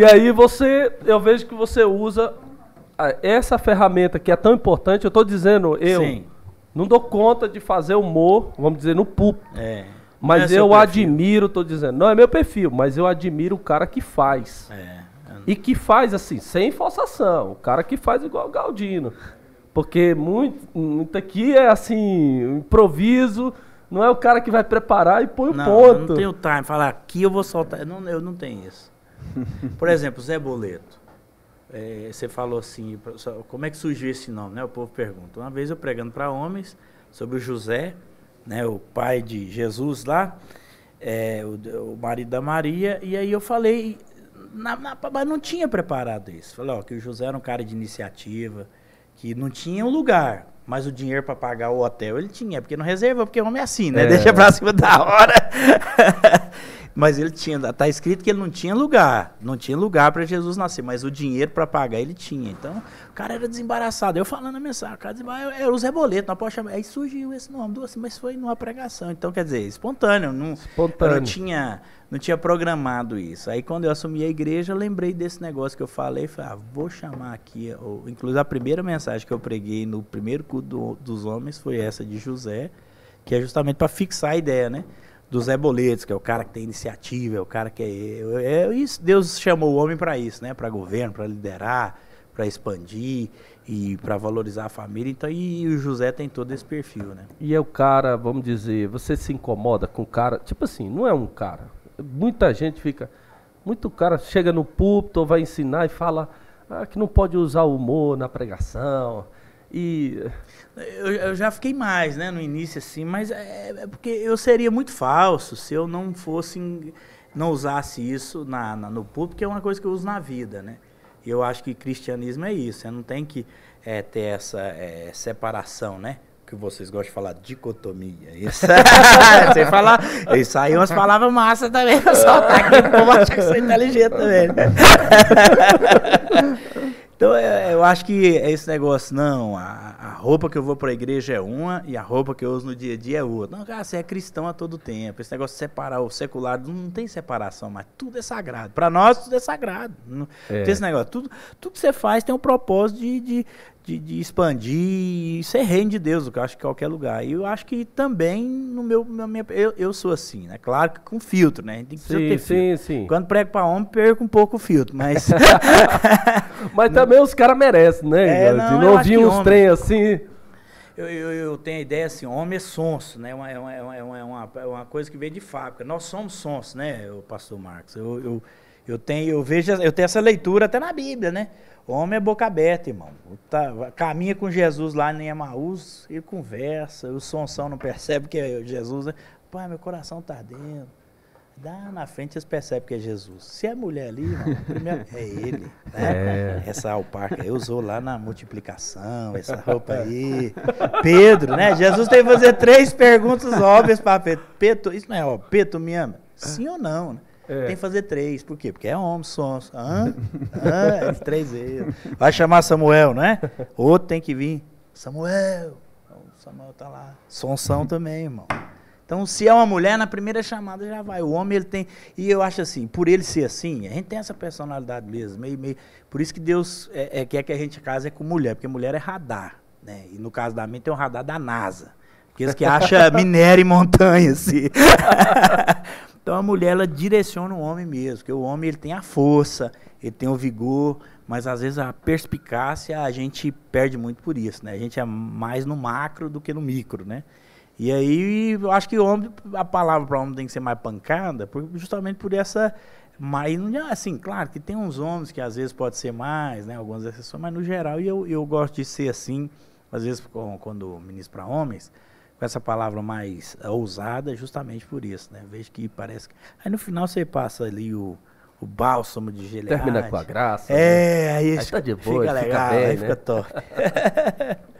E aí você, eu vejo que você usa essa ferramenta que é tão importante, eu estou dizendo, eu Sim. não dou conta de fazer humor, vamos dizer, no público. É. Mas é eu admiro, estou dizendo, não é meu perfil, mas eu admiro o cara que faz. É. E que faz assim, sem forçação. O cara que faz igual o Galdino. Porque muito, muito aqui é assim, improviso, não é o cara que vai preparar e põe o ponto. ponto. Não tenho o time, falar aqui eu vou soltar. Eu não, eu não tenho isso. Por exemplo, Zé Boleto. É, você falou assim, como é que surgiu esse nome, né? O povo pergunta. Uma vez eu pregando para homens sobre o José, né, o pai de Jesus lá, é, o, o, marido da Maria, e aí eu falei, na, na, mas não tinha preparado isso. Falei, ó, que o José era um cara de iniciativa, que não tinha um lugar, mas o dinheiro para pagar o hotel ele tinha, porque não reservou, porque o homem é assim, né? É. Deixa pra cima da hora. Mas ele tinha, tá escrito que ele não tinha lugar, não tinha lugar para Jesus nascer, mas o dinheiro para pagar ele tinha. Então, o cara era desembaraçado. Eu falando a mensagem, o cara "É, era é os reboletos, não podemos chamar. Aí surgiu esse nome, mas foi numa pregação. Então, quer dizer, espontâneo, não, espontâneo. não tinha não tinha programado isso. Aí quando eu assumi a igreja, eu lembrei desse negócio que eu falei, falei, ah, vou chamar aqui, ou, inclusive a primeira mensagem que eu preguei no primeiro culto do, dos homens foi essa de José, que é justamente para fixar a ideia, né? do Zé Boletes, que é o cara que tem iniciativa, é o cara que é, é, é isso, Deus chamou o homem para isso, né? Para governo, para liderar, para expandir e para valorizar a família. Então, e, e, o José tem todo esse perfil, né? E é o cara, vamos dizer, você se incomoda com o cara, tipo assim, não é um cara. Muita gente fica, muito cara chega no púlpito, vai ensinar e fala ah, que não pode usar humor na pregação e. Eu, eu, já fiquei mais, né, no início, assim, mas é, é, porque eu seria muito falso se eu não fosse. não usasse isso na, na, no público, que é uma coisa que eu uso na vida, né? E eu acho que cristianismo é isso, você né? não tem que é, ter essa é, separação, né? Que vocês gostam de falar dicotomia. É isso, sem falar isso aí é umas palavras massas também só soltar aqui, como acho que você é inteligente também. Né? Então é, é, eu acho que é esse negócio, não, a, a, roupa que eu vou para a igreja é uma e a roupa que eu uso no dia a dia é outra. Não, cara, você é cristão a todo tempo. Esse negócio de separar o secular, não tem separação, mas tudo é sagrado. Para nós tudo é sagrado. é. Tem esse negócio, tudo, tudo que você faz tem um propósito de, de, de, de expandir e ser reino de Deus, eu acho que qualquer lugar. E eu acho que também no meu, minha, eu, eu sou assim, né? Claro que com filtro, né? A gente tem que sim, ter filtro. sim, sim. Quando prego para homem, perco um pouco o filtro, mas mas também os caras merecem, né? É, não, de novinho uns homem... trem assim, eu, eu, eu, tenho a ideia assim, homem é sonso, né? É uma, é, uma, é, uma, é uma é é coisa que vem de fábrica. Nós somos sons, né, o pastor Marcos? Eu, eu, eu, tenho, eu vejo, eu tenho essa leitura até na Bíblia, né? Homem é boca aberta, irmão. Tá, caminha com Jesus lá em Emaús e conversa. O sonsão não percebe que é Jesus, né? Pai, meu coração tá dentro. Lá na frente eles percebem que é Jesus. Se é mulher ali, irmão, é ele. Né? É. Essa alparca aí usou lá na multiplicação, essa roupa aí. Pedro, né? Jesus tem que fazer três perguntas óbvias para Pedro. Pedro, isso não é óbvio. Pedro, me ama? Sim ou não? Né? É. Tem que fazer três. Por quê? Porque é homem, sons. Hã? Hã? É três vezes. Vai chamar Samuel, né? Outro tem que vir. Samuel. O Samuel tá lá. Sonsão também, irmão. Então, se é uma mulher, na primeira chamada já vai. O homem, ele tem. E eu acho assim, por ele ser assim, a gente tem essa personalidade mesmo. Meio, meio... Por isso que Deus é, é, quer que a gente case é com mulher, porque mulher é radar. Né? E no caso da minha, tem um radar da NASA. Aqueles que acha minério e montanha, assim. então, a mulher, ela direciona o homem mesmo. Porque o homem, ele tem a força, ele tem o vigor, mas às vezes a perspicácia a gente perde muito por isso, né? A gente é mais no macro do que no micro, né? E aí, eu acho que homem, a palavra para homem tem que ser mais pancada, justamente por essa. Mas, é assim, claro que tem uns homens que às vezes pode ser mais, né? Algumas exceções, mas no geral eu, eu gosto de ser assim, às vezes quando ministro para homens, com essa palavra mais ousada, justamente por isso, né? Vejo que parece que. Aí no final você passa ali o, o bálsamo de Gilead. Termina com a graça. É, né? aí, aí tá de boa, fica, fica legal, bem, aí né? fica top.